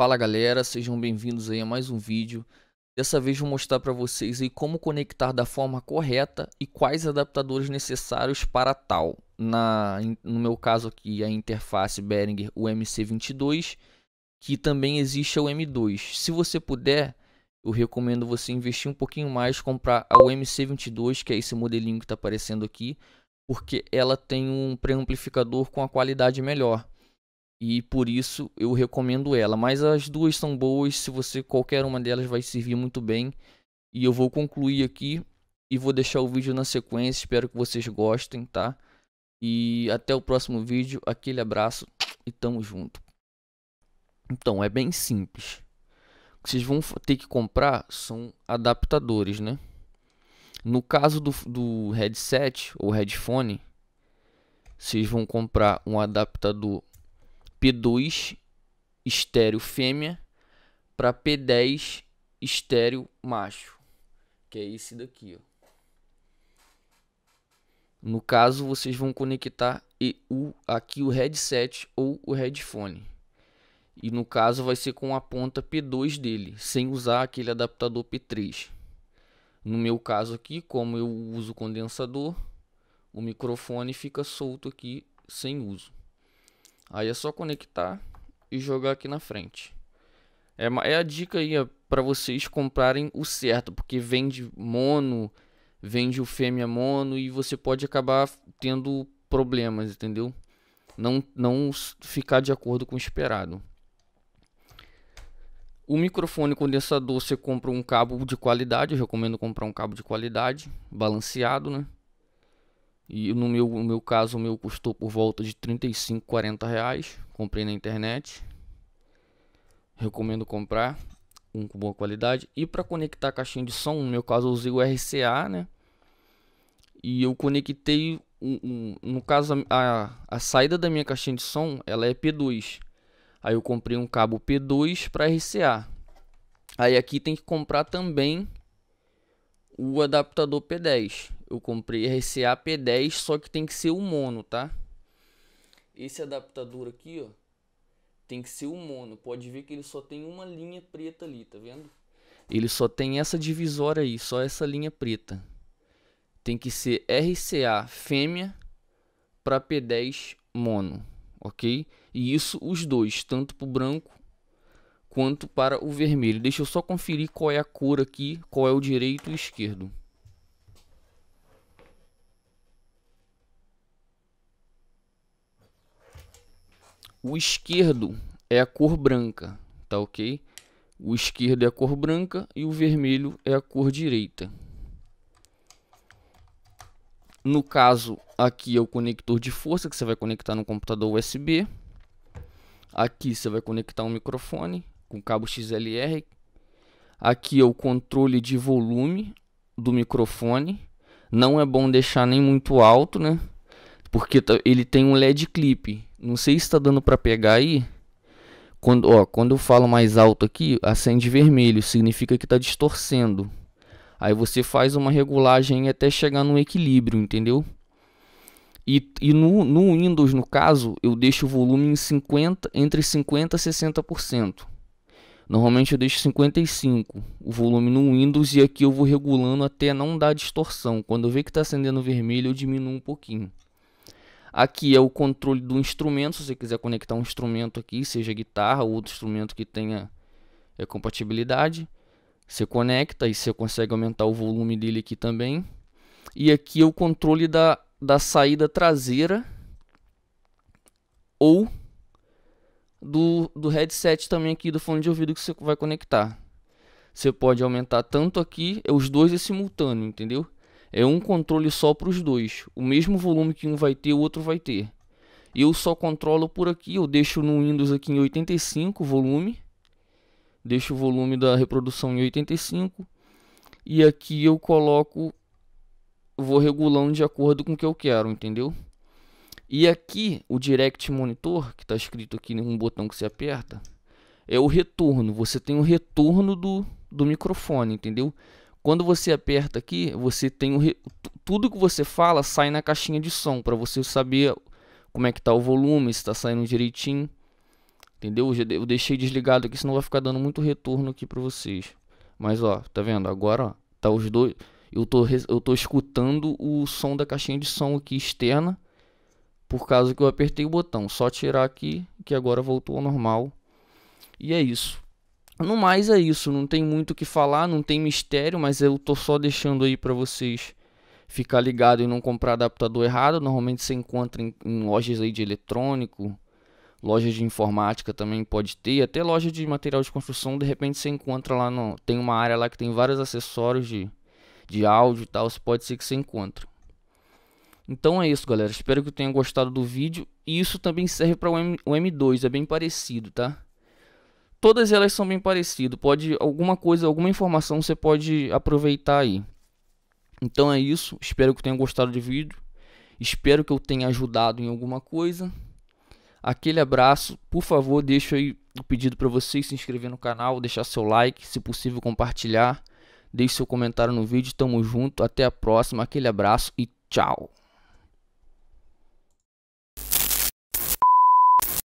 Fala galera, sejam bem-vindos aí a mais um vídeo. Dessa vez vou mostrar para vocês aí como conectar da forma correta e quais adaptadores necessários para tal. Na, no meu caso aqui a interface Behringer UMC22, que também existe a UM2. Se você puder, eu recomendo você investir um pouquinho mais, comprar a UMC22, que é esse modelinho que está aparecendo aqui, porque ela tem um preamplificador com a qualidade melhor e por isso eu recomendo ela. Mas as duas são boas, se você qualquer uma delas vai servir muito bem. E eu vou concluir aqui e vou deixar o vídeo na sequência. Espero que vocês gostem, tá? E até o próximo vídeo. Aquele abraço e tamo junto. Então, é bem simples. O que vocês vão ter que comprar são adaptadores, né? No caso do, do headset ou headphone, vocês vão comprar um adaptador P2 estéreo fêmea para P10 estéreo macho, que é esse daqui, ó. No caso, vocês vão conectar e o, aqui o headset ou o headphone. E no caso vai ser com a ponta P2 dele, sem usar aquele adaptador P3. No meu caso aqui, como eu uso condensador, o microfone fica solto aqui sem uso. Aí é só conectar e jogar aqui na frente. É, é a dica aí é para vocês comprarem o certo, porque vende mono, vende o fêmea mono e você pode acabar tendo problemas, entendeu? Não, não ficar de acordo com o esperado. O microfone condensador você compra um cabo de qualidade, eu recomendo comprar um cabo de qualidade, balanceado, né? E no meu, no meu caso, o meu custou por volta de 35, 40 reais. Comprei na internet. Recomendo comprar. Um com boa qualidade. E para conectar a caixinha de som, no meu caso, eu usei o RCA, né? E eu conectei, um, um, no caso, a, a saída da minha caixinha de som, ela é P2. Aí eu comprei um cabo P2 para RCA. Aí aqui tem que comprar também o adaptador P10. Eu comprei RCA P10, só que tem que ser o mono, tá? Esse adaptador aqui, ó, tem que ser o mono. Pode ver que ele só tem uma linha preta ali, tá vendo? Ele só tem essa divisória aí, só essa linha preta. Tem que ser RCA fêmea para P10 mono, ok? E isso os dois, tanto para o branco quanto para o vermelho. Deixa eu só conferir qual é a cor aqui, qual é o direito e o esquerdo. O esquerdo é a cor branca, tá ok? O esquerdo é a cor branca e o vermelho é a cor direita. No caso, aqui é o conector de força que você vai conectar no computador USB. Aqui você vai conectar um microfone com cabo XLR. Aqui é o controle de volume do microfone. Não é bom deixar nem muito alto, né? Porque ele tem um LED clip. Não sei se está dando para pegar aí. Quando, ó, quando eu falo mais alto aqui, acende vermelho, significa que está distorcendo. Aí você faz uma regulagem até chegar no equilíbrio, entendeu? E, e no, no Windows, no caso, eu deixo o volume em 50, entre 50% e 60%. Normalmente eu deixo 55 o volume no Windows e aqui eu vou regulando até não dar distorção. Quando eu ver que está acendendo vermelho, eu diminuo um pouquinho. Aqui é o controle do instrumento, se você quiser conectar um instrumento aqui, seja guitarra ou outro instrumento que tenha é, compatibilidade. Você conecta e você consegue aumentar o volume dele aqui também. E aqui é o controle da, da saída traseira ou do, do headset também aqui do fone de ouvido que você vai conectar. Você pode aumentar tanto aqui, é os dois é simultâneo, entendeu? é um controle só para os dois. O mesmo volume que um vai ter, o outro vai ter. Eu só controlo por aqui, eu deixo no Windows aqui em 85 volume. Deixo o volume da reprodução em 85. E aqui eu coloco, vou regulando de acordo com o que eu quero, entendeu? E aqui o Direct Monitor, que está escrito aqui num botão que você aperta, é o retorno. Você tem o retorno do, do microfone, entendeu? Quando você aperta aqui, você tem tudo que você fala sai na caixinha de som para você saber como é que tá o volume, se está saindo direitinho. Entendeu? Eu deixei desligado aqui, senão vai ficar dando muito retorno aqui para vocês. Mas ó, tá vendo? Agora, ó, tá os dois eu tô, eu tô escutando o som da caixinha de som aqui externa por causa que eu apertei o botão. Só tirar aqui que agora voltou ao normal. E é isso. No mais é isso, não tem muito o que falar, não tem mistério, mas eu tô só deixando aí para vocês ficar ligado e não comprar adaptador errado. Normalmente você encontra em, em, lojas aí de eletrônico, lojas de informática também pode ter, até loja de material de construção, de repente você encontra lá no, tem uma área lá que tem vários acessórios de de áudio e tal, pode ser que você encontre. Então é isso, galera. Espero que tenham gostado do vídeo. E isso também serve para o M2, é bem parecido, tá? todas elas são bem parecidas. Pode alguma coisa, alguma informação você pode aproveitar aí. Então é isso. Espero que tenham gostado do vídeo. Espero que eu tenha ajudado em alguma coisa. Aquele abraço. Por favor, deixa aí o pedido para vocês se inscrever no canal, deixar seu like, se possível compartilhar, deixe seu comentário no vídeo. Tamo junto, até a próxima. Aquele abraço e tchau.